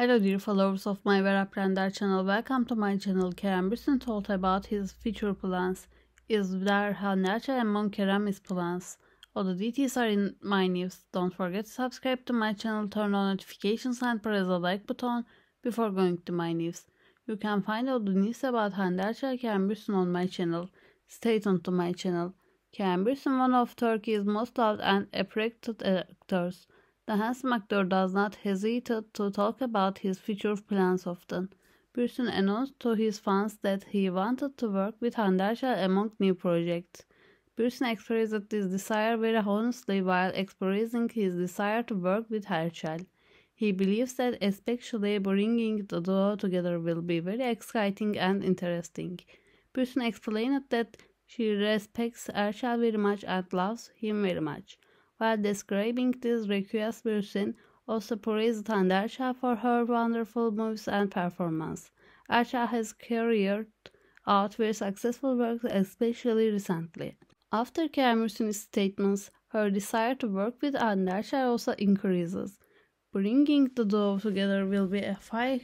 Hello dear followers of my Vera Prandar channel, welcome to my channel. Kerem Bürsin told about his future plans. Is there Hanacha among Kerem's plans? All the details are in my news. Don't forget to subscribe to my channel, turn on notifications and press the like button before going to my news. You can find all the news about Hanacha Kerem Bürsin on my channel. Stay tuned to my channel. Kerem Bürsin, one of Turkey's most loved and appreciated actors. The handsome actor does not hesitate to talk about his future plans often. Pearson announced to his fans that he wanted to work with Handarsha among new projects. Pearson expressed this desire very honestly while expressing his desire to work with Herschel. He believes that especially bringing the duo together will be very exciting and interesting. Pearson explained that she respects Arshad very much and loves him very much. While describing this, request, version also praised Tandarsha for her wonderful moves and performance. Asha has carried out very successful works, especially recently. After Cameron's statements, her desire to work with Andarsha also increases. Bringing the duo together will be a fine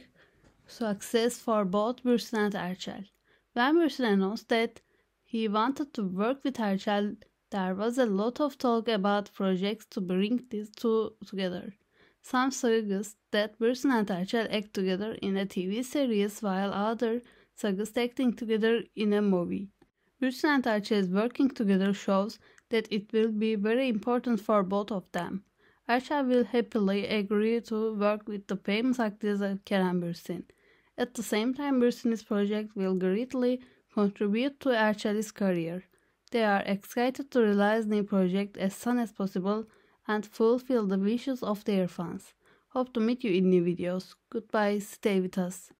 success for both Bursun and Archel. When Bursun announced that he wanted to work with Archel, there was a lot of talk about projects to bring these two together. Some suggest that Bursun and Archer act together in a TV series while others suggest acting together in a movie. Bursun and Archer's working together shows that it will be very important for both of them. Archer will happily agree to work with the famous actress Kerem Bursin. At the same time, Bursin's project will greatly contribute to Archer's career. They are excited to realize new project as soon as possible and fulfill the wishes of their fans. Hope to meet you in new videos. Goodbye, stay with us.